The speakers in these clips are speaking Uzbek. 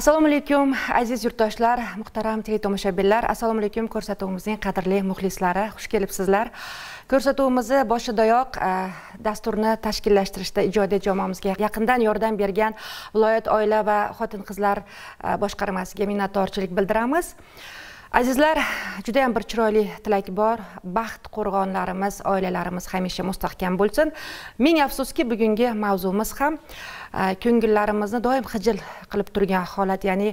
assalomu alaykum aziz yurtdoshlar muhtaram tomoshabinlar assalomu alaykum ko'rsatuvimizning qadrli muxlislari xush kelibsizlar ko'rsatuvimizni boshidayoq e, dasturni tashkillashtirishda ijodiy jamoamizga yaqindan yordam bergan viloyat oila va xotin qizlar e, boshqarmasiga minnatdorchilik bildiramiz azizlar juda ham bir chiroyli tilak bor baxt qo'rg'onlarimiz oilalarimiz hamisha mustahkam bo'lsin ming afsuski bugungi mavzumiz ham Э, ko'ngillarimizni doim xijil qilib turgan holat ya'ni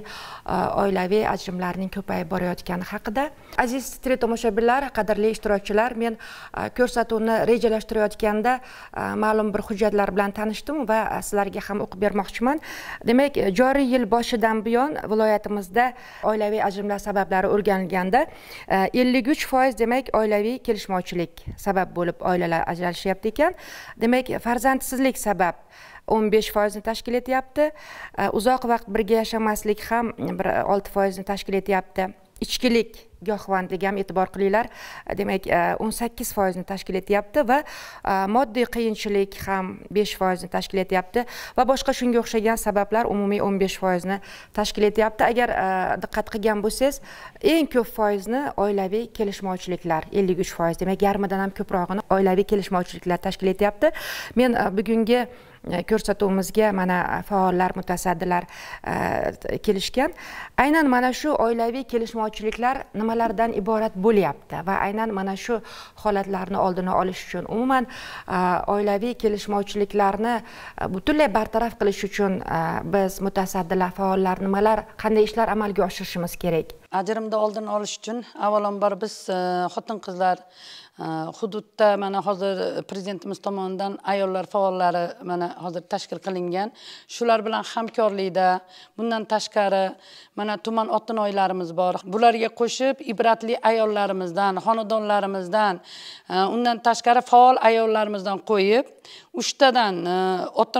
e, oilaviy ajrimlarning ko'payib borayotgani haqida aziz teletomoshabinlar qadrli ishtirokchilar men e, ko'rsatuvni rejalashtirayotganda e, ma'lum bir hujjatlar bilan tanishdim va sizlarga ham o'qib bermoqchiman demak joriy yil boshidan buyon viloyatimizda oilaviy ajrimlar sabablari o'rganilganda ellik uch foiz demak oilaviy kelishmovchilik sabab bo'lib oilalar ajralishyapti ekan demak farzandsizlik sabab o'n besh foizni tashkil etyapti uzoq vaqt birga yashamaslik ham mm, bir olti foizni tashkil etyapti ichkilik giyohvandlik ham e'tibor qilinglar demak o'n sakkiz foizni tashkil etyapti va moddiy qiyinchilik ham besh foizni tashkil etyapti va boshqa shunga o'xshagan sabablar umumiy o'n besh foizni tashkil etyapti agar diqqat qilgan bo'lsangiz eng ko'p foizni oilaviy kelishmovchiliklar ellik uch foiz demak yarmidan ham ko'prog'ini oilaviy kelishmovchiliklar tashkil etyapti men e, bugungi E, ko'rsatuvimizga mana faollar mutasaddilar e, kelishgan aynan mana shu oilaviy kelishmovchiliklar nimalardan iborat bo'lyapti va aynan mana shu holatlarni oldini olish uchun umuman e, oilaviy kelishmovchiliklarni butunlay bartaraf qilish uchun biz mutasaddilar faollar nimalar qanday ishlar amalga oshirishimiz kerak ajrimni oldini olish uchun avvalambor biz xotin qizlar Э, hududda mana hozir e, prezidentimiz tomonidan ayollar faollari mana hozir tashkil qilingan shular bilan hamkorlikda bundan tashqari mana tuman oylarimiz bor bularga qo'shib ibratli ayollarimizdan xonadonlarimizdan e, undan tashqari faol ayollarimizdan qo'yib uchtadan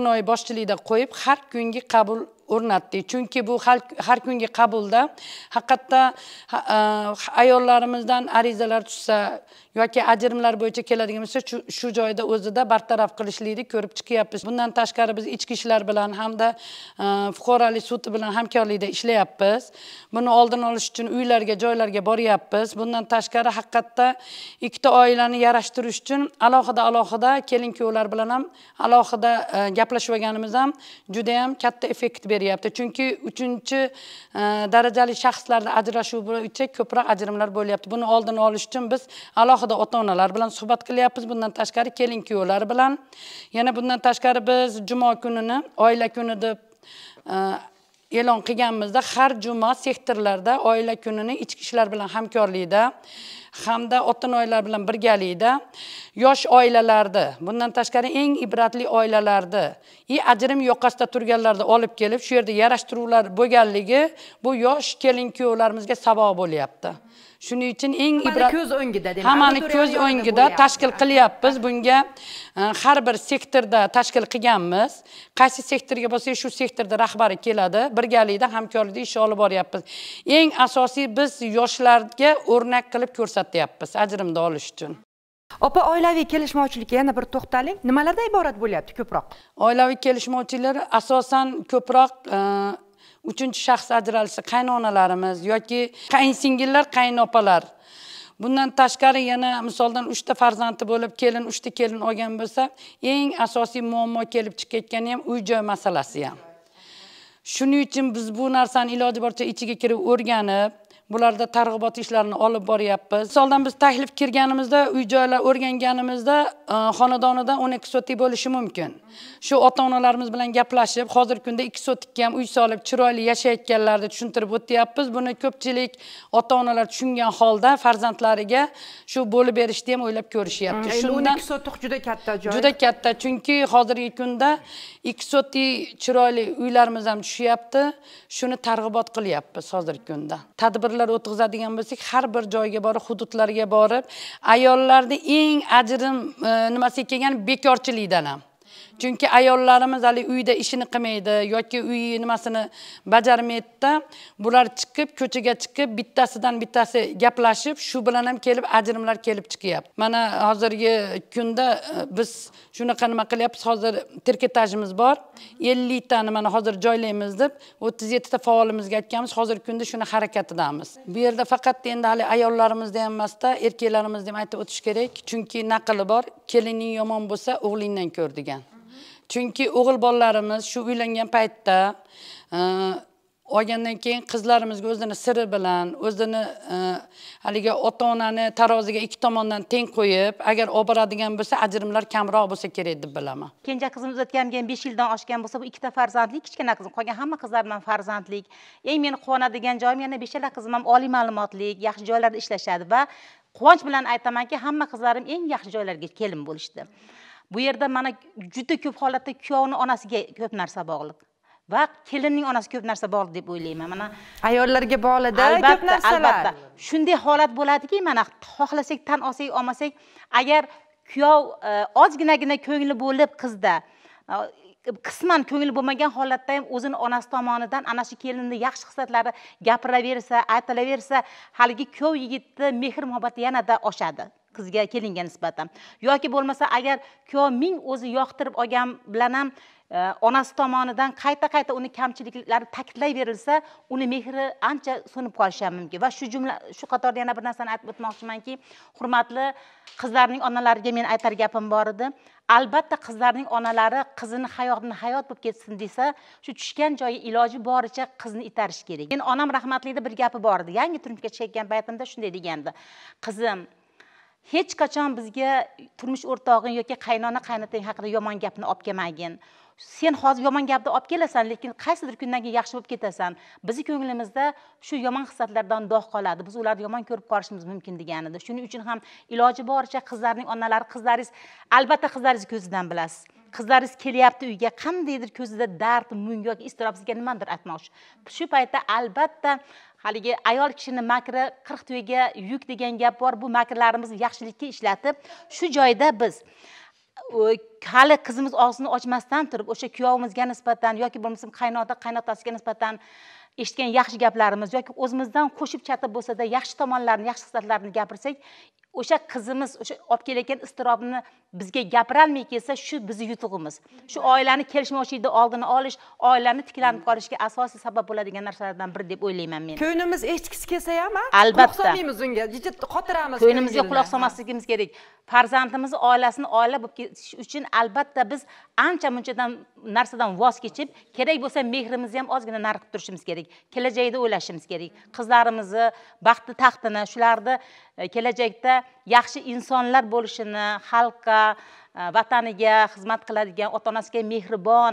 e, oy boshchiligida qo'yib har kungi qabul o'rnatdik chunki bu har kungi qabulda haqiqatda ayollarimizdan arizalar tushsa yoki ajrimlar bo'yicha keladigan bo'lsa shu joyda o'zida bartaraf qilishlikni ko'rib chiqyapmiz bundan tashqari biz ichki ishlar bilan hamda e, fuqarolik sudi bilan hamkorlikda ishlayapmiz buni oldini olish uchun uylarga joylarga boryapmiz bundan tashqari haqiqatda ikkita oilani yarashtirish uchun alohida alohida kelin kuyovlar bilan ham alohida e, gaplashib olganimiz ham judayam katta effekt beryapti chunki uchinchi e, darajali shaxslarni ajrashuvi bo'yicha ko'proq ajrimlar bo'lyapti buni oldini olish uchun biz alohida alohida ota onalar bilan suhbat qilyapmiz bundan tashqari kelin kuyovlar bilan yana bundan tashqari biz juma kunini oila kuni deb e, e'lon qilganmizda har juma sektorlarda oila kunini ichki ishlar bilan hamkorlikda hamda otin oilalar bilan birgalikda yosh oilalarni bundan tashqari eng ibratli oilalarni и ajrim yoqasida turganlarni olib kelib shu yerda yarashtiruvlar bo'lganligi bu yosh kelin kuyovlarimizga saboq bo'lyapti shuning uchun eng ibrat ko'z o'ngida demak hammani ko'z o'ngida tashkil qilyapmiz bunga e, har bir sektorda tashkil qilganmiz qaysi sektorga bo'lsa shu sektorda rahbari keladi birgalikda hamkorlikda ish olib boryapmiz eng asosiy biz yoshlarga o'rnak qilib ko'rsatyapmiz ajrimni olish uchun opa oilaviy kelishmovchilikka yana bir to'xtaling nimalardan iborat bo'lyapti ko'proq oilaviy kelishmovchiliklar asosan ko'proq e, uchinchi shaxs ajralishi qaynonalarimiz yoki qaynsingillar qaynopalar bundan tashqari yana misoldan uchta farzandi bo'lib kelin uchta kelin olgan bo'lsa eng asosiy muammo kelib chiqayotgani ham uy joy masalasi ham shuning uchun biz bu narsani iloji boricha ichiga kirib o'rganib bularda targ'ibot ishlarini olib boryapmiz misoldan biz taklif kirganimizda uy joylar o'rganganimizda e, xonadonida o'n ikki bo'lishi mumkin shu ota onalarimiz bilan gaplashib hozirgi kunda ikki sotlikka ham uy solib chiroyli yashayotganlarni tushuntirib o'tyapmiz buni ko'pchilik ota onalar tushungan holda farzandlariga shu bo'lib berishni ham o'ylab ko'rishyapti shundan ikki sotik juda katta joy juda katta chunki hozirgi kunda ikki sotik chiroyli uylarimiz ham tushyapti shuni targ'ibot qilyapmiz hozirgi kunda tadbirlar tadbirlar o'tkazadigan bo'lsak har bir joyga borib hududlarga borib ayollarni eng ajrim e, nimasiga kelgan bekorchilikdan ham chunki ayollarimiz hali uyda ishini qilmaydi yoki uy nimasini bajarmaydida bular chiqib ko'chaga chiqib bittasidan bittasi gaplashib shu bilan ham kelib ajrimlar kelib chiqyapti mana hozirgi kunda e, biz shunaqa nima qilyapmiz hozir terketajimiz bor elliktani mana hozir joylaymiz deb o'ttiz yettita faolimizga aytganmiz hozirgi kunda shuni harakatidamiz bu yerda faqat endi hali ayollarimizda ham emasda erkaklarimizni ham aytib o'tish kerak chunki naqli bor kelining yomon bo'lsa o'g'lingdan ko'r degan chunki o'g'il bolalarimiz shu uylangan paytda e, olgandan keyin qizlarimizga o'zini siri bilan o'zini e, haligi ota onani taroziga ikki tomondan teng qo'yib agar olib boradigan bo'lsa ajrimlar kamroq bo'lsa kerak deb bilaman kenja qizimiz o'tganiga besh yildan oshgan bo'lsa bu ikkita farzandlik kichkina qizim qolgan hamma qizlarim ham farzandlik eng meni quvonadigan joyim yana beshala qizim ham oliy ma'lumotli yaxshi joylarda ishlashadi va quvonch bilan aytamanki hamma qizlarim eng yaxshi joylarga kelin bo'lishdi bu yerda mana juda ko'p holatda kuyovni onasiga ko'p narsa bog'liq va kelinning onasi ko'p narsa bog'liq deb o'ylayman mana ayollarga bog'liqda ko'p narsalar albatta shunday holat bo'ladiki mana xohlasak tan olsak olmasak agar kuyov e, ozginagina ko'ngli bo'lib qizda e, qisman ko'ngli bo'lmagan holatda ham o'zini onasi tomonidan ana shu kelinni yaxshi xislatlari gapiraversa aytilaversa haligi kuyov yigitni mehr muhabbati yanada oshadi qizga kelinga nisbatan yoki bo'lmasa agar ming o'zi yoqtirib olgan bilan ham e, onasi tomonidan qayta qayta uni kamchiliklari ta'kidlayverilsa uni mehri ancha so'nib qolishi ham mumkin va shu jumla shu qatorda yana bir narsani aytib o'tmoqchimanki hurmatli qizlarning onalariga men aytar gapim bor edi albatta qizlarning onalari qizini hayotini hayot bo'lib ketsin desa shu tushgan joyi iloji boricha qizni itarish kerak meni onam rahmatlikni bir gapi bor edi yangi turmushga chiqayotgan paytimda shunday degandi qizim hech qachon bizga turmush o'rtog'ing yoki qaynona qaynotang haqida yomon gapni olib kelmagin sen hozir yomon gapni olib kelasan lekin qaysidir kundan keyin yaxshi bo'lib ketasan bizni ko'nglimizda shu yomon hislatlardan dog' qoladi biz ularni yomon ko'rib qolishimiz mumkin deganida shuning uchun ham iloji boricha qizlarning onalari qizlaringiz albatta qizlaringizni ko'zidan bilasiz qizlaringiz kelyapti uyga qandaydir ko'zida dard mung yoki iztirob sizga nimadir aytmoqchi shu paytda albatta haligi ayol kishini makri qirq tuyaga yuk degan gap bor bu makrlarimizni yaxshilikka ishlatib shu joyda biz hali qizimiz og'zini ochmasdan turib o'sha kuyovimizga nisbatan yoki bo'lmasam qaynota qaynotasiga nisbatan eshitgan yaxshi gaplarimiz yoki o'zimizdan qo'shib chatib bo'lsada yaxshi tomonlarini yaxshi xislatlarini gapirsak o'sha qizimiz o'sha olib kelayotgan iztirobni bizga gapirolmay kelsa shu bizni yutug'imiz shu oilani kelishmovchilikni oldini olish oilani tiklanib qolishga asosiy sabab bo'ladigan narsalardan biri deb o'ylayman men ko'nglimiz eshitgisi kelsa ham albatta quloq solmaymiz unga Jiddiy qotiramiz ko'nglimizga quloq solmasligimiz kerak farzandimiz oilasini oila bo'lib ketish uchun albatta biz ancha munchadan narsadan voz kechib kerak bo'lsa mehrimizni ham ozgina nari qilib turishimiz kerak kelajakni o'ylashimiz kerak qizlarimizni baxti taxtini shularni e, kelajakda yaxshi insonlar bo'lishini xalqqa e, vataniga xizmat qiladigan ota onasiga mehribon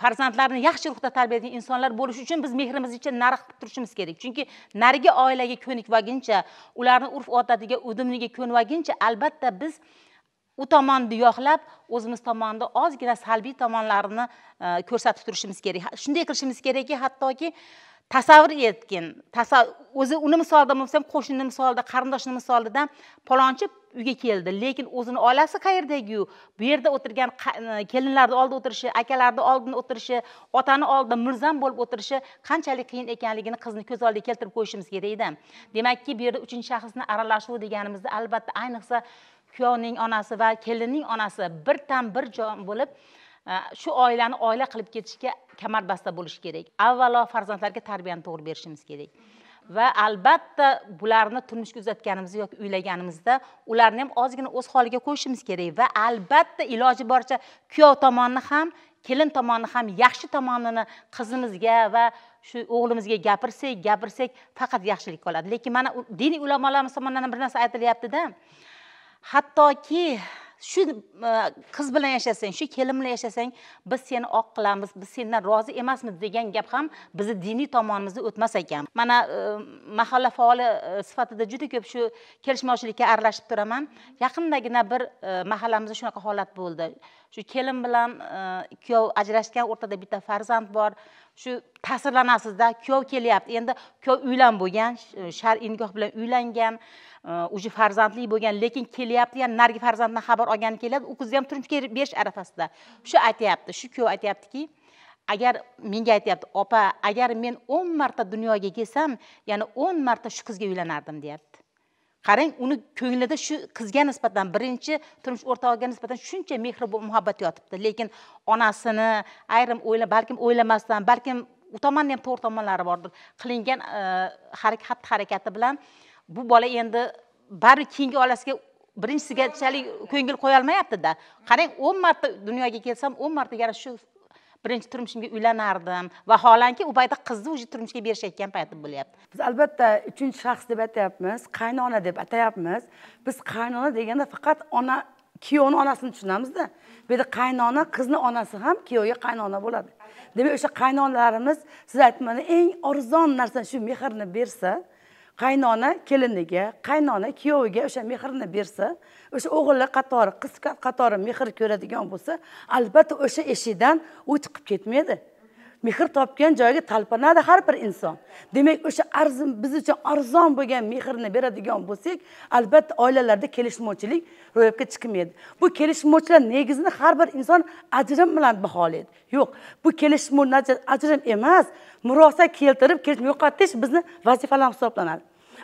farzandlarini yaxshi ruhda tarbiyalaydigan insonlar bo'lishi uchun biz mehrimiz ichida narx qilib turishimiz kerak chunki narigi oilaga ko'nikvaguncha ularni urf odatiga ko'nib ko'nvaguncha albatta biz u tomonni yoqlab o'zimiz tomonda ozgina salbiy tomonlarini e, ko'rsatib turishimiz kerak shunday qilishimiz kerakki hattoki tasavvur etgin o'zi uni misolida ham qo'shnini misolida qarindoshini misolida palonchi uyga keldi lekin o'zini oilasi qayerdagiyu bu yerda o'tirgan e, kelinlarni oldida o'tirishi akalarni oldida o'tirishi otani oldida mulzam bo'lib o'tirishi qanchalik qiyin ekanligini qizni ko'z oldiga keltirib qo'yishimiz kerak edi demakki bu yerda uchinchi shaxsni aralashuvi deganimizda albatta ayniqsa kuyovning onasi va kelinning onasi birdan bir jon bo'lib shu oilani oila qilib ketishga kamarbasta bo'lish kerak avvalo farzandlarga tarbiyani to'g'ri berishimiz kerak va albatta bularni turmushga uzatganimizda yoki uylaganimizda ularni ham ozgina o'z holiga qo'yishimiz kerak va albatta iloji boricha kuyov tomonni ham kelin tomonni ham yaxshi tomonini qizimizga va shu o'g'limizga gapirsak gapirsak faqat yaxshilik qoladi lekin mana diniy ulamolarimiz tomonidan bir narsa aytilyaptida hattoki shu e, qiz bilan yashasang shu kelin bilan yashasang biz seni oq qilamiz biz sendan rozi emasmiz degan gap ham bizni diniy tomonimizda o'tmas ekan mana e, mahalla faoli e, sifatida juda ko'p shu kelishmovchilikka aralashib turaman yaqindagina bir mahallamizda shunaqa holat bo'ldi shu kelin bilan kuyov ajrashgan o'rtada bitta farzand bor shu ta'sirlanasizda kuyov kelyapti endi kuyov uylanib bo'lgan e, shar'iy nikoh bilan uylangan e, уже farzandli bo'lgan lekin kelyapti yana narigi farzanddan xabar olgani keladi u qizni ham turmushga berish arafasida shu aytyapti shu kuyov aytyaptiki agar menga aytyapti opa agar men o'n marta dunyoga kelsam yana o'n marta shu qizga uylanardim deyapti qarang uni ko'nglida shu qizga nisbatan birinchi turmush o'rtog'iga nisbatan shuncha mehr muhabbat yotibdi lekin onasini ayrim o'yla balkim o'ylamasdan balkim u tomonni ham to'g'ri tomonlari bordir qilingan e, harakat harakati bilan bu bola endi baribir keyingi olasiga birinchisiga birinchisigacha ko'ngil qo'yolmayaptida qarang o'n marta dunyoga kelsam o'n marta yana shu birinchi turmushimga uylanardim vaholanki u paytda qizni уже turmushga berishayotgan payt bo'lyapti biz albatta uchinchi shaxs deb aytyapmiz qaynona deb atayapmiz biz qaynona deganda faqat ona kuyovni onasini tushunamizda bu yerda qaynona qizni onasi ham kuyovga qaynona bo'ladi demak o'sha qaynonalarimiz siz aytmani eng arzon narsa shu mehrni bersa qaynona keliniga qaynona kuyoviga o'sha mehrni bersa o'sha o'g'illar qatori qiz qatori mehr ko'radigan bo'lsa albatta o'sha eshikdan u chiqib ketmaydi mehr topgan joyga talpinadi har bir inson demak o'sha arzon biz uchun arzon bo'lgan mehrni beradigan bo'lsak albatta oilalarda kelishmovchilik ro'yobga chiqmaydi bu kelishmovchilar negizini har bir inson ajrim bilan baholaydi yo'q bu kelishmov ajrim emas murosa keltirib kelishma yo'qotish bizni vazifalarimiz hisoblanadi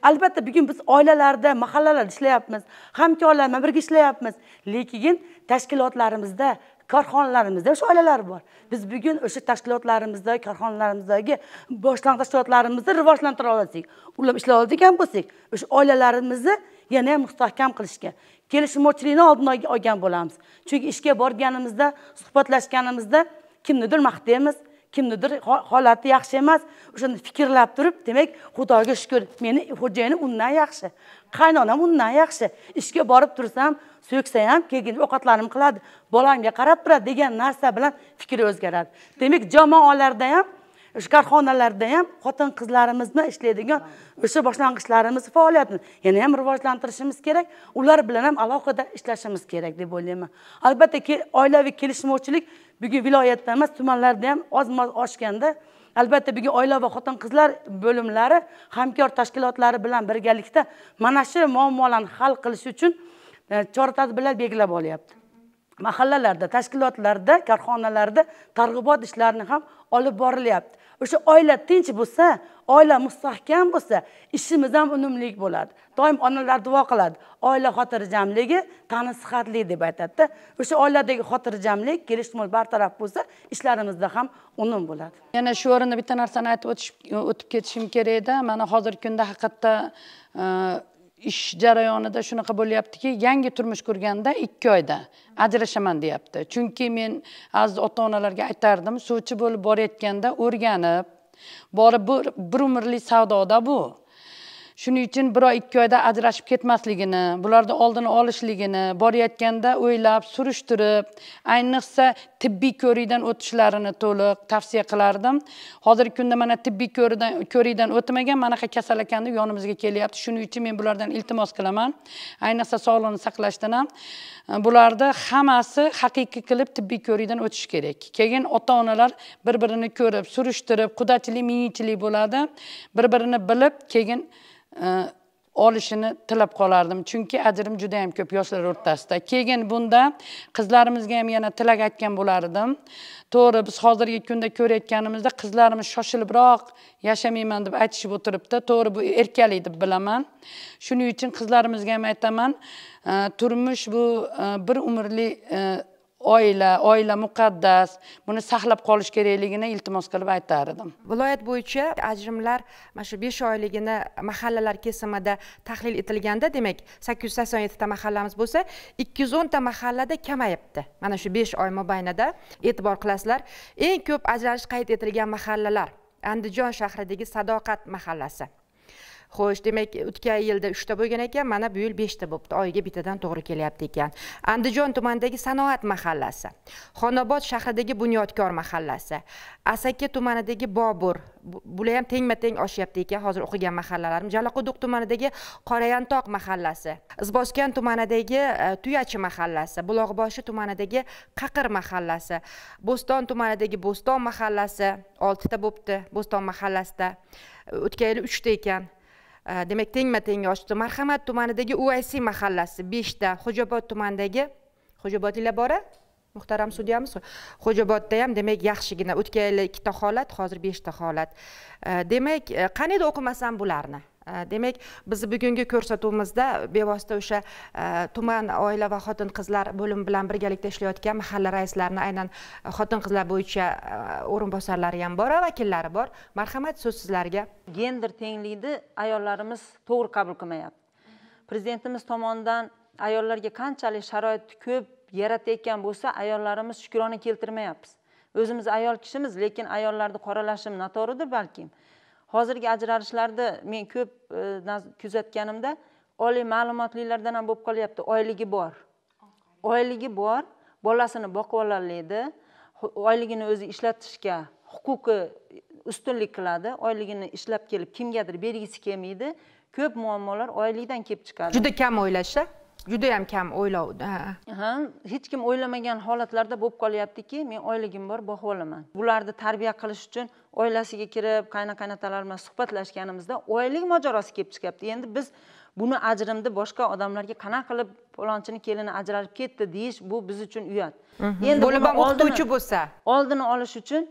albatta bugun biz oilalarda mahallalarda ishlayapmiz hamkorlar bilan birga ishlayapmiz lekin tashkilotlarimizda korxonalarimizda o'sha oilalar bor biz bugun o'sha tashkilotlarimizda korxonalarimizdagi boshlang'ich tashkilotlarimizni rivojlantira olsak ular ishlayotgan bo'lsak o'sha oilalarimizni yana ham mustahkam qilishga kelishmovchilikni oldini olgan bo'lamiz chunki ishga borganimizda suhbatlashganimizda kimnidir maqtaymiz kimnidir holati yaxshi emas o'shani fikrlab turib demak xudoga shukur meni xo'jayinim undan yaxshi qaynonam undan yaxshi ishga borib tursam so'ksa ham keyin ovqatlanib qiladi bolamga qarab turadi degan narsa bilan fikri o'zgaradi demak jamoalarda ham o'sha korxonalarda ham xotin qizlarimizni ishlaydigan o'sha boshlang'ichlarimiz faoliyatini yana ham rivojlantirishimiz kerak ular bilan ham alohida ishlashimiz kerak deb o'ylayman albatta oilaviy kelishmovchilik bugun viloyatda emas tumanlarda ham oz moz oshganda albatta bugun oila va xotin qizlar bo'limlari hamkor tashkilotlari bilan birgalikda mana shu muammolarni hal qilish uchun chora tadbirlar belgilab olyapti mahallalarda tashkilotlarda korxonalarda targ'ibot ishlarini ham olib borilyapti o'sha oila tinch bo'lsa oila mustahkam bo'lsa ishimiz ham unumli bo'ladi doim onalar duo qiladi oila xotirjamligi tani sihatli deb aytadida o'sha oiladagi xotirjamlik kelishmovchilik bartaraf bo'lsa ishlarimizda ham unum bo'ladi yana shu o'rinda bitta narsani aytib o'tib ketishim kerakda mana hozirgi kunda haqiqatda ish jarayonida shunaqa bo'lyaptiki yangi turmush qurganda ikki oyda ajrashaman deyapti chunki men hozir ota onalarga aytardim suvchi bo'lib borayotganda o'rganib borib bir umrlik savdoda bu shuning uchun bir oy ikki oyda ajrashib ketmasligini bularni oldini olishligini borayotganda o'ylab surishtirib ayniqsa tibbiy ko'rikdan o'tishlarini to'liq tavsiya qilardim hozirgi kunda mana tibbiy ko'rikdan o'tmagan manaqa bunaqa kasal ekan deb yonimizga kelyapti shuning uchun men bulardan iltimos qilaman ayniqsa sog'liqni saqlashdan ham bularni hammasi haqiqiy qilib tibbiy ko'rikdan o'tishi kerak keyin ota onalar bir birini ko'rib surishtirib qudachilik mingchilik bo'ladi bir birini bilib keyin olishini tilab qolardim chunki ajrim juda ham ko'p yoshlar o'rtasida keyin bunda qizlarimizga ham yana tilak aytgan bo'lar edim to'g'ri biz hozirgi kunda ko'rayotganimizda qizlarimiz shoshilibroq yashamayman deb aytishib o'tiribdi to'g'ri bu erkalik deb bilaman shuning uchun qizlarimizga ham aytaman e, turmush bu e, bir umrli e, oila oila muqaddas buni saqlab qolish kerakligini iltimos qilib aytar edim viloyat bo'yicha ajrimlar mana shu besh oyligini mahallalar kesimida tahlil etilganda demak sakkiz yuz sakson yettita mahallamiz bo'lsa ikki yuz o'nta mahallada kamayibdi mana shu besh oy mobaynida e'tibor qilasizlar eng ko'p ajralish qayd etilgan mahallalar andijon shahridagi sadoqat mahallasi xo'sh demak o'tgan yilda uchta bo'lgan ekan mana bu yil beshta bo'libdi oyiga bittadan to'g'ri kelyapti ekan andijon tumanidagi sanoat mahallasi xonobod shahridagi bunyodkor mahallasi asaka tumanidagi bobur bular ham tengma teng oshyapti ekan hozir o'qigan mahallalarim jalaquduq tumanidagi qorayantoq mahallasi izboskan tumanidagi e, tuyachi mahallasi buloqboshi tumanidagi qaqir mahallasi bo'ston tumanidagi bo'ston mahallasi oltita bo'libdi bo'ston mahallasida e, o'tgan yili uchta ekan Э, demak tengma teng ochdi marhamat tumanidagi uaysi mahallasi beshta xo'jaobod tumanidagi xo'jaobodinglar bora muhtaram sudyamiz xo'jaobodda ham demak yaxshigina o'tgan yili ikkita holat hozir beshta holat demak e, qaniydi o'qimasam bularni demak bizni bugungi ko'rsatuvimizda bevosita o'sha tuman oila va xotin qizlar bo'limi bilan birgalikda ishlayotgan mahalla raislarini aynan xotin qizlar bo'yicha o'rinbosarlari ham bor vakillari bor marhamat so'z sizlarga gender tenglikni ayollarimiz to'g'ri qabul qilmayapti prezidentimiz tomonidan ayollarga qanchalik sharoit ko'p yaratayotgan bo'lsa ayollarimiz shukrona keltirmayapmiz o'zimiz ayol kishimiz lekin ayollarni qoralashim noto'g'ridir balkim hozirgi ajralishlarni men ko'p e, kuzatganimda oliy ma'lumotlilardan ham bo'lib qolyapti oyligi bor oyligi bor bolasini boqib ololmaydi oyligini o'zi ishlatishga huquqi ustunlik qiladi oyligini ishlab kelib kimgadir bergisi kelmaydi ko'p muammolar oylikdan kelib chiqadi juda kam o'ylashda juda yam kam o'ylovdi ha hech kim o'ylamagan holatlarda bo'lib qolyaptiki men oyligim bor boqib olaman bularni tarbiya qilish uchun oilasiga kirib qayna qaynotalar bilan suhbatlashganimizda oylik mojarosi kelib chiqyapti endi biz buni ajrimni boshqa odamlarga qanaqa qilib palonchini kelini ajralib ketdi deyish bu biz uchun uyat mhm. endi bo'lib ham o'qituvchi bo'lsa oldini olish uchun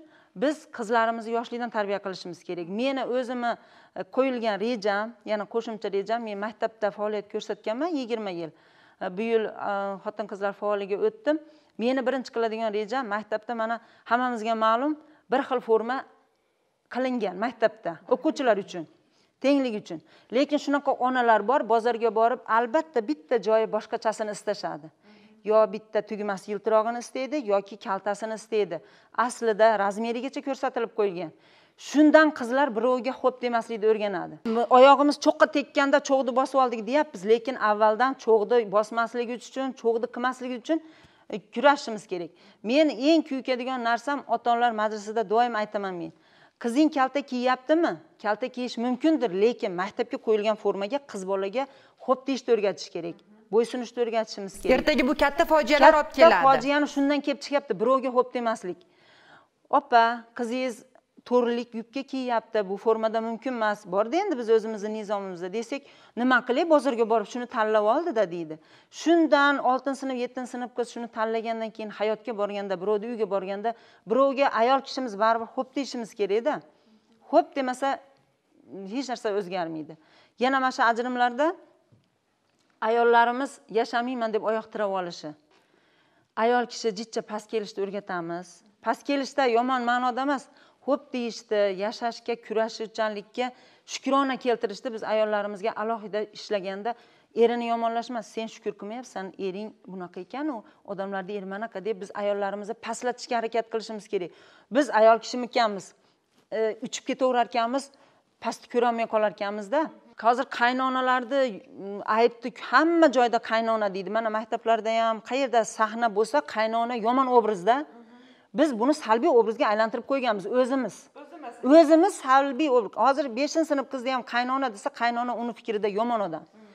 biz qizlarimizni yoshlikdan tarbiya qilishimiz kerak meni o'zimni e, qo'yilgan rejam ya'ni qo'shimcha rejam men maktabda faoliyat ko'rsatganman yigirma yil e, bu yil e, xotin qizlar faolligiga o'tdim meni birinchi qiladigan rejam maktabda mana hammamizga ma'lum bir xil forma qilingan maktabda o'quvchilar uchun tenglik uchun lekin shunaqa onalar bor bozorga borib albatta bitta joyi boshqachasini istashadi yo bitta tugmasi yiltirog'ini istaydi yoki kaltasini istaydi aslida razmerigacha ko'rsatilib qo'yilgan shundan qizlar birovga xo'p demaslikni o'rganadi oyog'imiz cho'qqa tekkanda cho'g'ni bosib oldik deyapmiz lekin avvaldan cho'g'ni bosmasligi uchun cho'g'ni qilmasligi uchun e, kurashishimiz kerak men eng kuykadigan narsam ota onalar majlisida doim aytaman men qizing kalta kiyyaptimi kalta kiyish mumkindir lekin maktabga qo'yilgan formaga qiz bolaga xo'p deyishni o'rgatish kerak bo'ysunishni o'rgatishimiz kerak ertaga bu katta fojialar olib keladi katta fojiani shundan kelib chiqyapti birovga xo'p demaslik opa qizingiz to'g'rilik yubka kiyyapti bu formada mumkin emas borda endi biz o'zimizni nizomimizda desak nima qilay bozorga borib shuni tanlab oldida deydi shundan oltinchi sinf yettinchi sinfgacha shuni tanlagandan keyin hayotga borganda birovni uyiga borganda birovga ayol kishimiz baribir xo'p deyishimiz kerakda xo'p demasa hech narsa o'zgarmaydi yana mana shu ajrimlarda ayollarimiz yashamayman deb oyoq tirab olishi ayol kishi jichcha past kelishni o'rgatamiz past kelishda yomon ma'noda emas xo'p deyishdi yashashga kurashuvchanlikka shukrona keltirishdi biz ayollarimizga alohida ishlaganda erini yomonlash emas sen shukur qilmayapsan ering bunaqa ekanu odamlarni eri manaqa deb biz ayollarimizni pastlatishga harakat qilishimiz kerak biz ayol kishimikanmiz e, uchib ketaverar ekanmiz pastni ko'rolmay qolar ekanmizda hozir qaynonalarni mm, aybni hamma joyda qaynona deydi mana maktablarda ham qayerda sahna bo'lsa qaynona yomon obrazda biz buni salbiy obrazga aylantirib qo'yganmiz o'zimiz o'zimiz salbiy hozir beshinchi sinf qizni ham qaynona desa qaynona uni fikrida yomon odam hmm.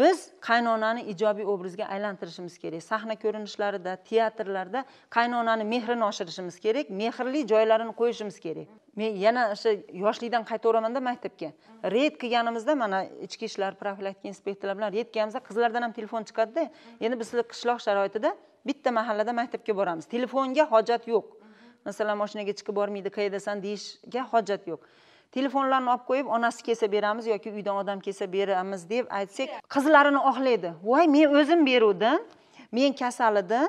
biz qaynonani ijobiy obrazga aylantirishimiz kerak sahna ko'rinishlarida teatrlarda qaynonani mehrini oshirishimiz kerak mehrli joylarini qo'yishimiz kerak hmm. men yana o'sha yoshlikdan qaytaveramanda maktabga hmm. reyd qilganimizda mana ichki ishlar profilaktika inspektorlar bilan reyd qilganimizda qizlardan ham telefon chiqadida endi biz qishloq sharoitida bitta mahallada maktabga boramiz telefonga hojat yo'q masalan moshinaga chiqib bormaydi qayerdasan deyishga hojat yo'q telefonlarni olib qo'yib onasi kelsa beramiz yoki uydan odam kelsa beramiz deb aytsak qizlarini oqlaydi voy men o'zim beruvdim men kasal edim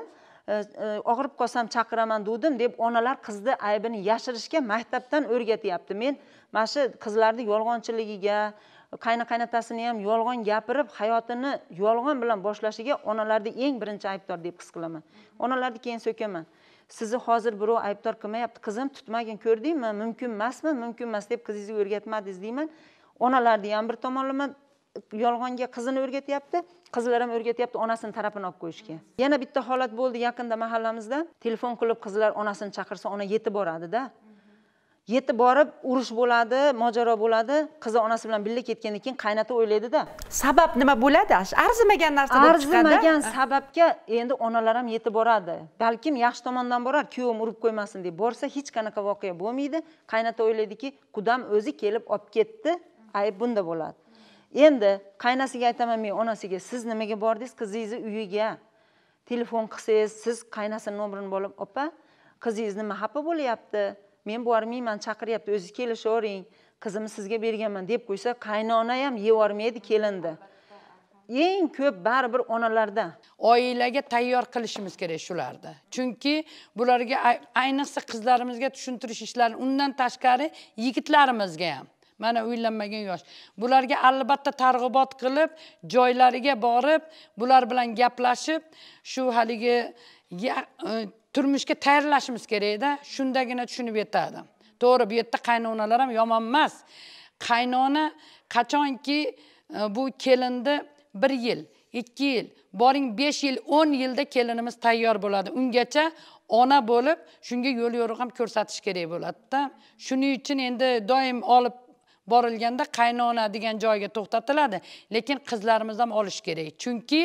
e, e, og'rib qolsam chaqiraman degdim deb onalar qizni aybini yashirishga maktabdan o'rgatyapti men mana shu qizlarni yolg'onchiligiga qayna qaynatasini ham yolg'on gapirib hayotini yolg'on bilan boshlashiga onalarni eng birinchi aybdor deb his qilaman onalarni keyin so'kaman sizni hozir birov aybdor qilmayapti qizim tutmagin ko'rdingmi mumkin emasmi mumkin emas deb qizingizni o'rgatmadingiz deyman onalarni ham bir tomonlama yolg'onga qizini o'rgatyapti qizlar ham o'rgatyapti onasini tarafini olib qo'yishga yana bitta holat bo'ldi yaqinda mahallamizda telefon qilib qizlar onasini chaqirsa ona yetib boradida yetib borib urush bo'ladi mojaro bo'ladi qizi onasi bilan birga ketgandan keyin qaynota o'ylaydida sabab nima bo'ladi arzimagan narsa arzimagan sababga endi onalar ham yetib boradi balkim yaxshi tomondan borar kuyovim urib qo'ymasin deb borsa hech qanaqa voqea bo'lmaydi qaynota o'ylaydiki qudam o'zi kelib olib ketdi ayb bunda bo'ladi endi qaynasiga aytaman men onasiga siz nimaga bordingiz qizingizni uyiga telefon qilsangiz siz qaynasini nomerini olib opa qizingiz nima xafa bo'lyapti men bormayman chaqiryapti o'zi kelishavering qizimni sizga berganman deb qo'ysa qaynona ham yevormaydi kelinni eng ko'p baribir onalarda oilaga tayyor qilishimiz kerak shularni chunki bularga ayniqsa qizlarimizga tushuntirish ishlari undan tashqari yigitlarimizga ham mana uylanmagan yosh bularga albatta targ'ibot qilib joylariga borib bular bilan gaplashib shu haligi e, turmushga tayyorlashimiz kerakda shundagina tushunib yetadi to'g'ri bu yerda qaynonalar ham yomon emas qaynona qachonki e, bu kelinni bir yil ikki yil boring besh yil o'n yilda kelinimiz tayyor bo'ladi ungacha ona bo'lib shunga yo'l yo'riq ham ko'rsatish kerak bo'ladida shuning uchun endi doim olib borilganda qaynona degan joyga to'xtatiladi lekin qizlarimiz ham olish kerak chunki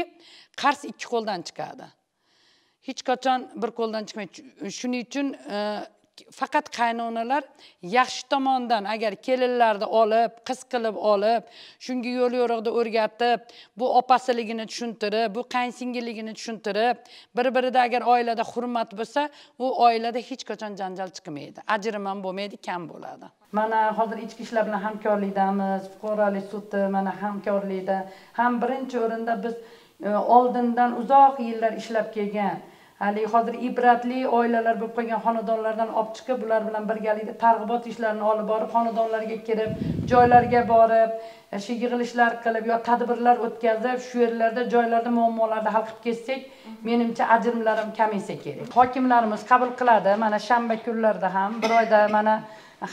qars ikki qo'ldan chiqadi hech qachon bir qo'ldan chiqmaydi shuning uchun e, faqat qaynonalar yaxshi tomondan agar kelinlarni olib qiz qilib olib shunga yo'l yo'riqda o'rgatib bu opasiligini tushuntirib bu qaynsingilligini tushuntirib bir birida agar oilada hurmat bo'lsa u oilada hech qachon janjal chiqmaydi ajrim ham bo'lmaydi kam bo'ladi mana hozir ichki ishlar bilan hamkorlikdamiz fuqarolik sudi mana hamkorlikda ham birinchi o'rinda biz e, oldindan uzoq yillar ishlab kelgan haligi hozir ibratli oilalar bo'lib qolgan xonadonlardan olib chiqib ular bilan birgalikda targ'ibot ishlarini olib borib xonadonlarga kirib joylarga borib e, shu yig'ilishlar qilib yo tadbirlar o'tkazib shu yerlarda joylarda muammolarni hal qilib ketsak menimcha ajrimlar ham kamaysa kerak hokimlarimiz qabul qiladi mana shanba kunlarida ham bir oyda mana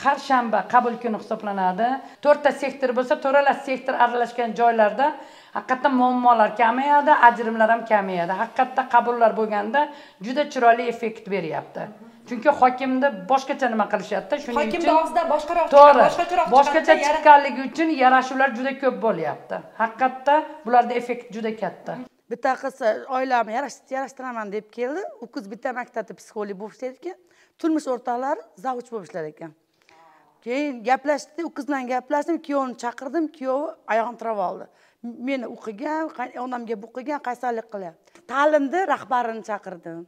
har shanba qabul kuni hisoblanadi to'rtta sektor bo'lsa to'ralas sektor aralashgan joylarda haqiqatda muammolar kamayadi ajrimlar ham kamayadi haqiqatda qabullar bo'lganda juda chiroyli effekt beryapti chunki hokimni boshqacha nima qilishyapti shuning uchun hokimni og'zida boshqaroq to'g'ri boshqacha chiqqanligi uchun yarashuvlar juda ko'p bo'lyapti haqiqatda bularda effekt juda katta bitta qiz e, oilamni yarashtiraman deb keldi u qiz bitta maktabda psixolog bo'lib ishlar ekan turmush o'rtoqlari zavuch bo'lib ishlar ekan keyin gaplashdi u qiz bilan gaplashdim kuyovini chaqirdim kuyovi oyog'ini tirab oldi meni o'qigan onamga qilgan qaysarlik qilyapti ta'limni rahbarini chaqirdim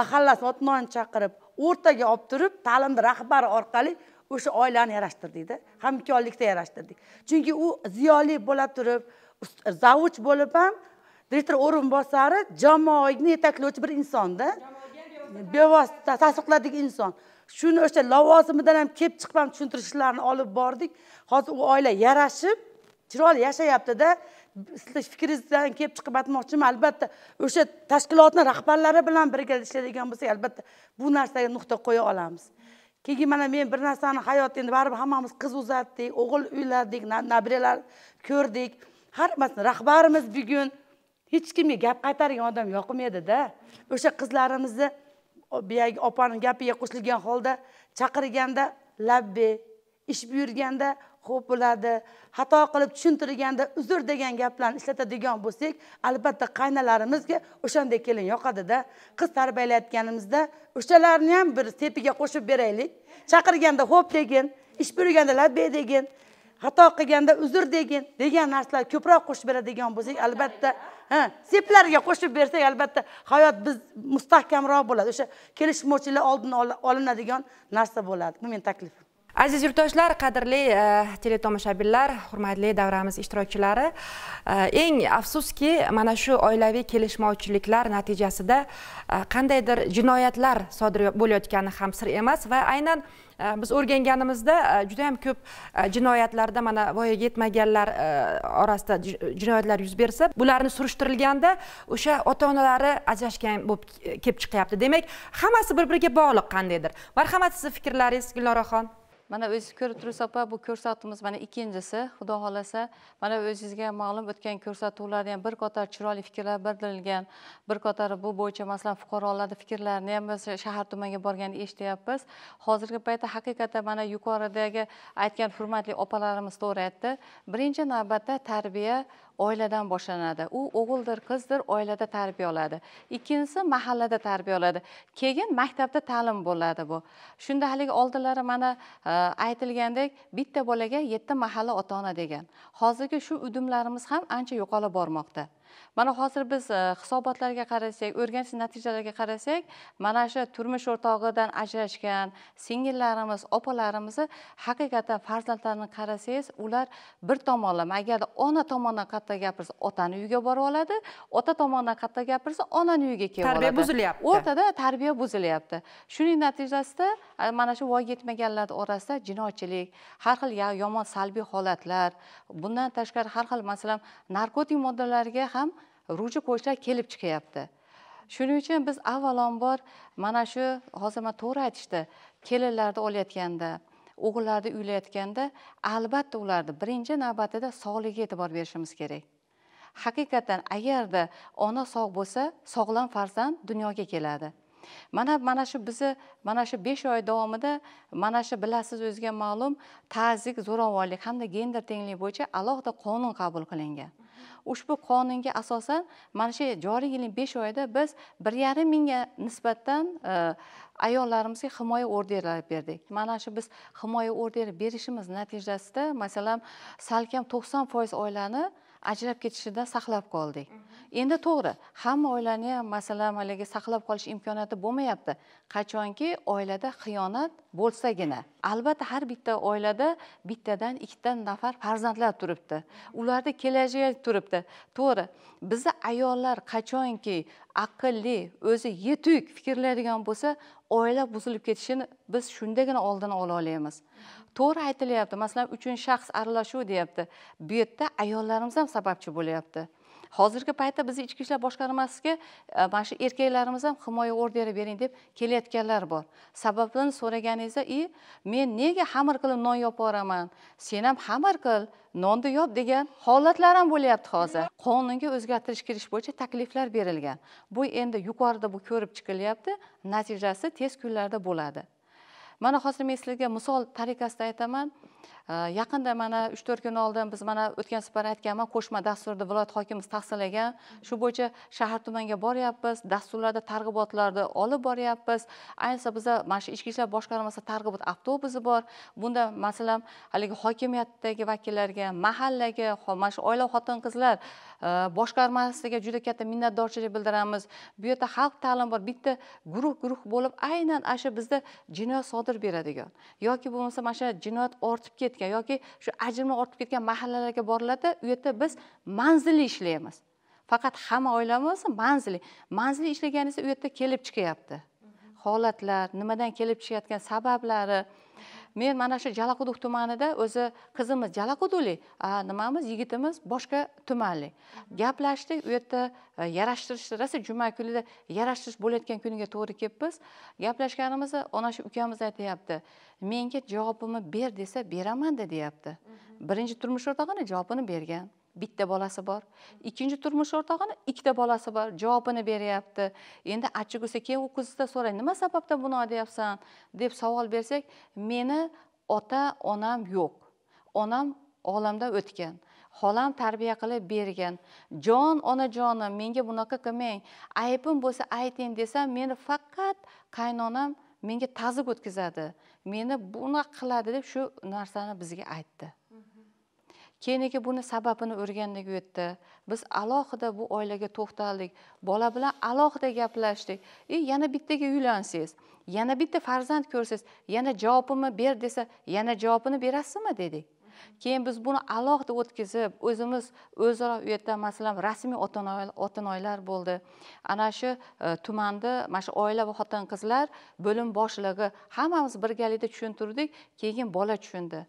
mahallasi ota chaqirib o'rtaga olib turib ta'limni rahbari orqali o'sha oilani yarashtirdikda hamkorlikda yarashtirdik chunki u ziyoli bo'la turib zavuch bo'lib ham direktor o'rinbosari jamoani yetaklovchi bir insonda bevosita tasdiqlaydigan inson shuni o'sha lavozimidan ham kelib chiqib ham tushuntirishlarni olib bordik hozir u oila yarashib chiroyli yashayaptida siz fikringizdan kelib chiqib aytmoqchiman albatta o'sha tashkilotni rahbarlari bilan birga ishlaydigan bo'lsak albatta bu narsaga nuqta qo'ya olamiz keyin mana men bir narsani hayot endi baribir hammamiz qiz uzatdik o'g'il uyladik nabiralar ko'rdik hammasini rahbarimiz bugun hech kimga gap qaytargan odam yoqmaydi-da. o'sha qizlarimizni buyagi opani gapiga qo'shilgan holda chaqirganda labbe ish buyurganda xo'p bo'ladi xato qilib tushuntirganda uzr degan gaplarni ishlatadigan bo'lsak albatta qaynalarimizga o'shanday kelin yoqadida qiz tarbiyalayotganimizda o'shalarni ham bir tepiga qo'shib beraylik chaqirganda xo'p degin ish buyurganda labbey degin xato qilganda uzr degin degan narsalar ko'proq qo'shib beradigan bo'lsak albatta ha seplarga qo'shib bersak albatta hayot biz mustahkamroq bo'ladi o'sha kelishmovchiliklar oldini olinadigan narsa bo'ladi bu meni taklifim aziz yurtdoshlar qadrli eh, teletomoshabinlar hurmatli davramiz ishtirokchilari eh, eng afsuski mana shu oilaviy kelishmovchiliklar natijasida eh, qandaydir jinoyatlar sodir bo'layotgani ham sir emas va aynan biz o'rganganimizda juda ham ko'p jinoyatlarda mana voyaga yetmaganlar orasida jinoyatlar yuz bersa bularni surishtirilganda o'sha ota onalari ajrashgan bo'lib kelib chiqyapti demak hammasi bir biriga bog'liq qandaydir marhamat sizni fikrlaringiz gulnoraxon mana o'zingiz ko'rib turibsiz opa bu ko'rsatuvimiz mana ikkinchisi xudo xohlasa mana o'zingizga ma'lum o'tgan ko'rsatuvlarda ham bir qator chiroyli fikrlar bildirilgan bir qator bu bo'yicha masalan fuqarolarni fikrlarini ham biz shahar tumanga borganda eshityapmiz hozirgi paytda haqiqatda mana yuqoridagi aytgan hurmatli opalarimiz to'g'ri aytdi birinchi navbatda tarbiya oiladan boshlanadi u o'g'ildir qizdir oilada tarbiya oladi ikkinchisi mahallada tarbiya oladi keyin maktabda ta'lim bo'ladi bu shunda haligi oldinlari mana e, aytilgandek bitta bolaga yetti mahalla ota ona degan hozirgi shu udumlarimiz ham ancha yo'qolib bormoqda mana hozir biz e, hisobotlarga qarasak o'rganish natijalariga qarasak mana shu turmush o'rtog'idan ajrashgan singillarimiz opalarimizni haqiqatan farzandlarini qarasangiz ular bir tomonlama agarda ona tomonidan qatta gapirsa otani uyiga borib oladi ota tomonidan qatta gapirsa onani uyiga kelib oladi tarbiya buzilyapti o'rtada tarbiya buzilyapti shuning natijasida e, mana shu voyaga yetmaganlar orasida jinoyatchilik har xil yomon salbiy holatlar bundan tashqari har xil masalan narkotik moddalarga ham ruji qo'shlar kelib chiqyapti shuning uchun biz avvalambor mana shu hozir man to'g'ri aytishdi kelinlarni olayotganda o'g'illarni uylayotganda albatta ularni birinchi navbatida sog'ligiga e'tibor berishimiz kerak haqiqatdan agarda ona sog' bo'lsa sog'lom farzand dunyoga keladi mana mana shu bizni mana shu besh oy davomida mana shu bilasiz o'zizga ma'lum tazik zo'ravonlik hamda gender tenglik bo'yicha alohida qonun qabul qilingan ushbu qonunga asosan mana shu joriy yilning besh oyida biz bir yarim mingga nisbatan e, ayollarimizga himoya orderlari berdik mana shu biz himoya orderi berishimiz natijasida masalan salkam to'qson foiz oilani ajrab ketishidan saqlab qoldik mhm. endi to'g'ri hamma oilani ham masalan haligi saqlab qolish imkoniyati bo'lmayapti qachonki oilada xiyonat bo'lsagina albatta har bitta oilada bittadan ikkita nafar farzandlar turibdi ularni kelajagi turibdi to'g'ri bizni ayollar qachonki aqlli o'zi yetuk fikrlaydigan bo'lsa oila buzilib ketishini biz shundagina oldini ola olamiz to'g'ri aytilyapti masalan uchinchi shaxs aralashuv deyapti bu yerda ayollarimiz ham sababchi bo'lyapti hozirgi paytda biz ichki ishlar boshqarmasiga e, mana shu erkaklarimiz ham himoya orderi bering deb kelayotganlar bor sababini so'raganingizda и men nega xamir qilib non yopib yuboraman sen ham xamir qil nonni yop degan holatlar ham bo'lyapti hozir qonunga o'zgartirish kiritish bo'yicha takliflar berilgan bu endi yuqorida bu ko'rib chiqilyapti natijasi tez kunlarda bo'ladi mana hozir men sizlarga misol tariqasida aytaman yaqinda mana uch to'rt kun oldin biz mana o'tgan safar aytganman qo'shma dasturda viloyat hokimimiz tasdiqlagan shu bo'yicha shahar tumanga boryapmiz dasturlarda targ'ibotlarni olib boryapmiz ayniqsa bizda mana shu ichki ishlar boshqarmasi targ'ibot avtobusi bor bunda masalan haligi hokimiyatdagi vakillarga mahallaga mana shu oila xotin qizlar Э, boshqarmasiga juda katta minnatdorchilik bildiramiz bu yerda xalq ta'limi bor bitta guruh guruh bo'lib aynan ana shu bizda jinoyat sodir beradigan yoki bo'lmasa mana shu jinoyat ortib ketgan yoki shu ajrimi ortib ketgan mahallalarga boriladi u yerda biz manzilli ishlaymiz faqat hamma oila bo'lsa manzilli manzilli ishlagan esa u yerda kelib chiqyapti holatlar nimadan kelib chiqayotgan sabablari men mana shu jalaquduq tumanida o'zi qizimiz jalaquduqlik nimamiz yigitimiz boshqa tumanlik gaplashdik u yerda e, yarashtirishni rosa juma kunida yarashtirish bo'layotgan kuniga to'g'ri kelibmiz gaplashganimizda ana shu ukamiz aytyapti menga javobimni ber desa beraman deyapti mhmm. birinchi turmush o'rtog'ini javobini bergan bitta bolasi bor ikkinchi turmush o'rtog'ini ikkita bolasi bor javobini beryapti endi achchiq bo'lsa keyin u qizdan so'rang nima sababdan bunaqa deyapsan deb savol bersak meni ota onam yo'q onam olamdan o'tgan xolam tarbiya qilib bergan jon onajonim menga bunaqa qilmang aybim bo'lsa ayting desam meni faqat qaynonam menga tazik o'tkazadi meni bunaqa qiladi deb shu narsani bizga aytdi keyiniga buni sababini o'rgandik u yerda biz alohida bu oilaga to'xtaldik bola bilan alohida gaplashdik и e, yana bittaga uylansangiz yana bitta farzand ko'rsangiz yana javobimni ber desa yana javobini berasizmi dedik keyin biz buni alohida o'tkazib o'zimiz o'zaro u yerda masalan rasmiy ota onalar bo'ldi ana shu e, tumanda mana shu oila va xotin qizlar bo'lim boshlig'i hammamiz birgalikda tushuntirdik keyin bola tushundi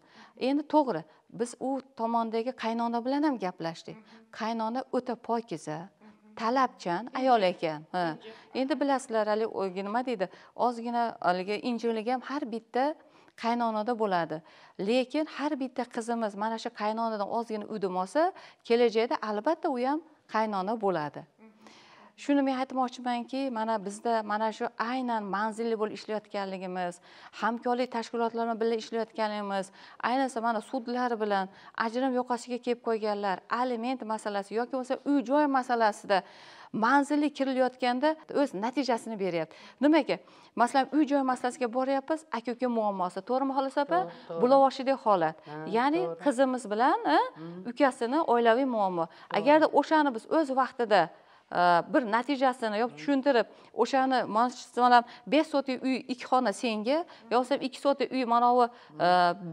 endi to'g'ri biz u tomondagi qaynona bilan ham gaplashdik qaynona o'ta pokiza talabchan ayol ekan endi bilasizlar haligi nima deydi ozgina haligi injiligi ham har bitta qaynonada bo'ladi lekin har bitta qizimiz mana shu qaynonadan ozgina udim olsa kelajakda albatta u ham qaynona bo'ladi shuni men aytmoqchimanki mana bizda mana shu aynan manzilli bo'lib ishlayotganligimiz hamkorlik tashkilotlari bilan ishlayotganimiz ayniqsa mana sudlar bilan ajrim yoqasiga kelib qo'yganlar aliment masalasi yoki bo'lmasa uy joy masalasida manzilli kirilayotganda o'z natijasini beryapti nimaga masalan uy joy masalasiga boryapmiz aka uka muammosi to'g'rimi xolis opa bulavoshidek holat ya'ni qizimiz bilan mm-hmm. ukasini oilaviy muammo agarda o'shani biz o'z vaqtida bir natijasini yo tushuntirib o'shani mana besh sotik uy ikki xona senga yo bo'lmasam ikki sotik uy manavi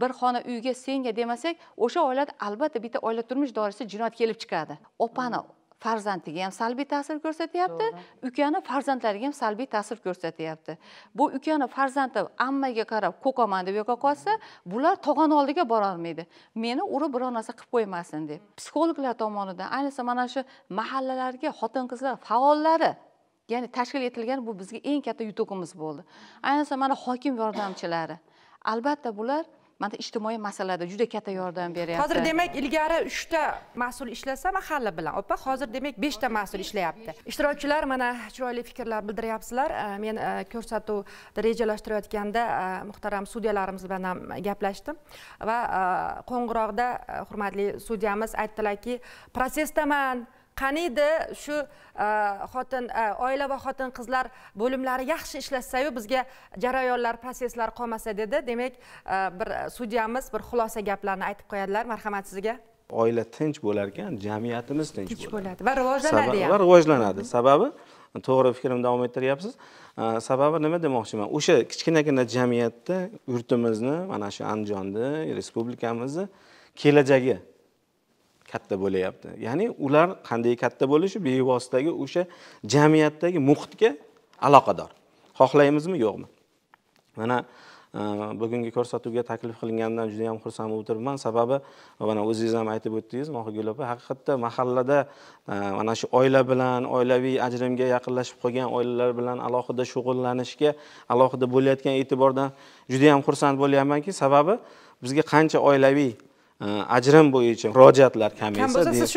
bir xona uyga senga demasak o'sha oilada albatta bitta oila turmush doirasida jinoyat kelib chiqadi opani farzandiga ham salbiy ta'sir ko'rsatyapti ukani farzandlariga ham salbiy ta'sir ko'rsatyapti bu ukani farzandi ammaga qarab ko'kaman deb yo'qa qolsa bular tog'ani oldiga borolmaydi meni urib biror narsa qilib qo'ymasin deb psixologlar tomonidan ayniqsa mana shu mahallalarga xotin qizlar faollari ya'ni tashkil etilgan bu bizga eng katta yutug'imiz bo'ldi ayniqsa mana hokim yordamchilari albatta bular mana ijtimoiy masalada juda katta yordam beryapti hozir demak ilgari uchta mas'ul ishlasa mahalla bilan opa hozir demak beshta mas'ul ishlayapti ishtirokchilar mana chiroyli fikrlar bildiryapsizlar э, men э, ko'rsatuvni rejalashtirayotganda э, muhtaram sudyalarimiz bilan ham gaplashdim va qo'ng'iroqda hurmatli sudyamiz aytdilarki protsessdaman qaniydi shu e, xotin e, oila va xotin qizlar bo'limlari yaxshi ishlashsayu bizga jarayonlar protsesslar qolmasa dedi demak e, bir sudyamiz bir xulosa gaplarni aytib qo'yadilar marhamat sizga oila tinch bo'lar ekan jamiyatimiz tinch bo'ladi va rivojlanadi ham va rivojlanadi sababi to'g'ri fikrimni davom ettiryapsiz sababi nima demoqchiman o'sha kichkinagina jamiyatda yurtimizni mana shu andijonni respublikamizni kelajagi katta bo'lyapti ya'ni ular qanday katta bo'lishi bevositagi o'sha jamiyatdagi muhitga aloqador xohlaymizmi yo'qmi mana e, bugungi ko'rsatuvga taklif qilinganimdan juda yam xursand bo'lib turibman sababi mana o'zingiz ham aytib o'tdingiz mohigul opa haqiqatda mahallada e, mana shu oila bilan oilaviy ajrimga yaqinlashib qolgan oilalar bilan alohida shug'ullanishga alohida bo'layotgan e'tibordan juda yam xursand bo'lyapmanki sababi bizga qancha oilaviy Э, ajrim bo'yicha murojaatlar kamaysa biz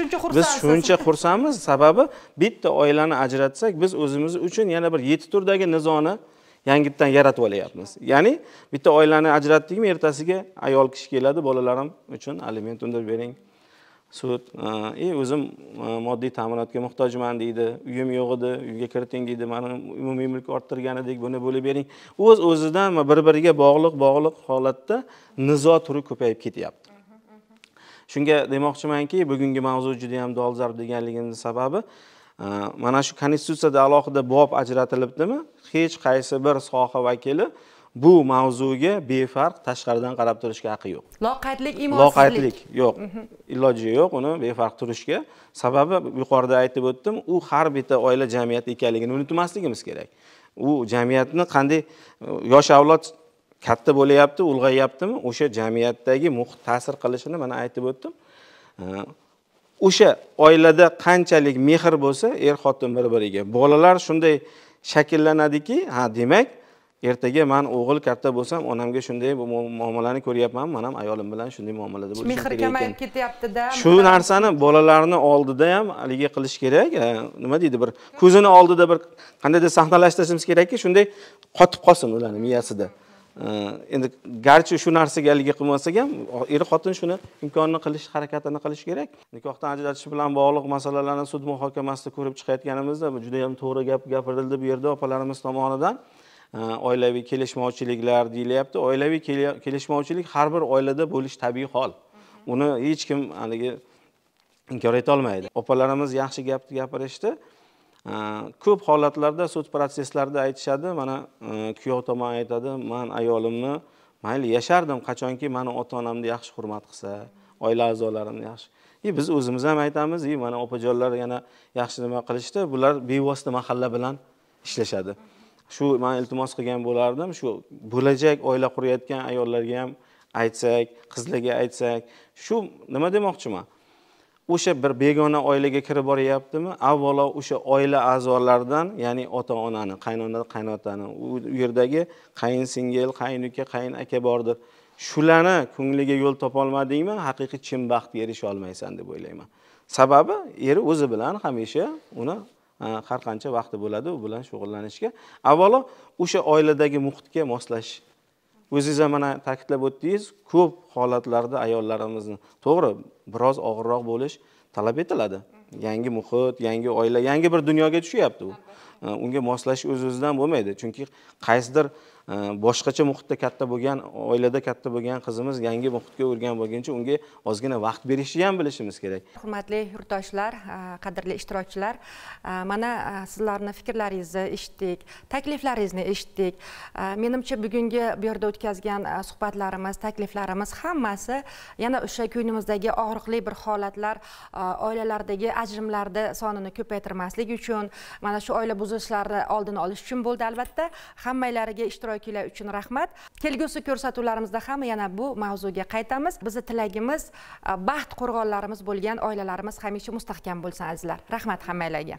shuncha xursandmiz sababi bitta oilani ajratsak biz o'zimiz uchun yana bir yetti turdagi nizoni yangitdan yaratib olyapmiz ya'ni bitta oilani ajratdikmi ertasiga ayol kishi keladi bolalarim uchun aliment undirib bering sud e, и o'zim e, moddiy ta'minotga muhtojman deydi uyim yo'q edi uyga kiriting deydi mani umumiy mulk orttirgan edik buni bo'lib bering o'z o'zidan bir biriga bog'liq bog'liq holatda nizo turi ko'payib ketyapti shunga demoqchimanki bugungi mavzu juda yam dolzarb deganligimni sababi e, mana shu konstitutsiyada alohida bob ajratilibdimi hech qaysi bir soha vakili bu mavzuga befarq tashqaridan qarab turishga haqqi yo'q loqaydlik imonsizlik loqaydlik yo'q mhm. iloji yo'q uni befarq turishga sababi yuqorida aytib o'tdim u har bitta oila jamiyati ekanligini unutmasligimiz kerak u jamiyatni qanday e, yosh avlod katta bo'lyapti ulg'ayyaptimi o'sha jamiyatdagi muhit ta'sir qilishini mana aytib o'tdim o'sha oilada qanchalik mehr bo'lsa er xotin bir biriga bolalar shunday shakllanadiki ha demak ertaga man o'g'il katta bo'lsam onamga shunday muomalani ko'ryapman man ham ayolim bilan shunday muomalada bo'lishim kerak mehr kamayib ketyaptida shu narsani bolalarni oldida ham haligi qilish kerak nima deydi bir ko'zini oldida bir qandaydir sahnalashtirishimiz kerakki shunday qotib qolsin ularni miyasida endi garchi shu narsaga aligi qilmasak ham er xotin shuni imkonini qilish harakatini qilish kerak nikohdan ajratish bilan bog'liq masalalarni sud muhokamasida ko'rib chiqayotganimizda bu judayam to'g'ri gap gapirildi bu yerda opalarimiz tomonidan oilaviy kelishmovchiliklar deyilyapti oilaviy kelishmovchilik har bir oilada bo'lishi tabiiy hol uni hech kim haligi inkor etolmaydi opalarimiz yaxshi gapni gapirishdi işte. Э, ko'p holatlarda sud protsesslarida aytishadi mana e, kuyov tomon aytadi man ayolimni mayli yashardim qachonki mani ota onamni yaxshi hurmat qilsa oila a'zolarimni yaxshi и biz o'zimiz ham aytamiz и mana opajonlar yana yaxshi nima qilishdi bular bevosita mahalla bilan ishlashadi shu man iltimos qilgan bo'lardim shu bo'lajak oila qurayotgan ayollarga ham aytsak qizlarga aytsak shu nima demoqchiman o'sha bir begona oilaga kirib boryaptimi avvalo o'sha oila a'zolaridan ya'ni ota onani qaynona qaynotani u yerdagi qaynsingil qaynuka qayin aka bordir shularni ko'ngliga yo'l topolmadingmi haqiqiy chin baxtga erisha olmaysan deb o'ylayman sababi eri o'zi bilan hamisha uni e, har qancha vaqti bo'ladi u bilan shug'ullanishga avvalo o'sha oiladagi muhitga moslashish o'zingiz ham mana ta'kidlab o'tdingiz ko'p holatlarda ayollarimizni to'g'ri biroz og'irroq bo'lish talab etiladi yangi muhit yangi oila yangi bir dunyoga tushyapti u unga moslashish o'z o'zidan bo'lmaydi chunki qaysidir Э, boshqacha muhitda katta bo'lgan oilada katta bo'lgan qizimiz yangi muhitga o'rgan bo'lguncha unga ozgina vaqt berishni ham bilishimiz kerak hurmatli yurtdoshlar e, qadrli ishtirokchilar e, mana e, sizlarni fikrlaringizni eshitdik takliflaringizni eshitdik menimcha bugungi bu yerda o'tkazgan suhbatlarimiz takliflarimiz hammasi yana o'sha ko'nglimizdagi og'riqli bir holatlar oilalardagi ajrimlarni sonini ko'paytirmaslik uchun mana shu oila buzilishlarni oldini olish uchun bo'ldi albatta hammalariga ishtirok ishtirokinglar uchun rahmat kelgusi ko'rsatuvlarimizda ham yana bu mavzuga qaytamiz bizni tilagimiz baxt qo'rg'onlarimiz bo'lgan oilalarimiz hamisha mustahkam bo'lsin azizlar rahmat hammanglarga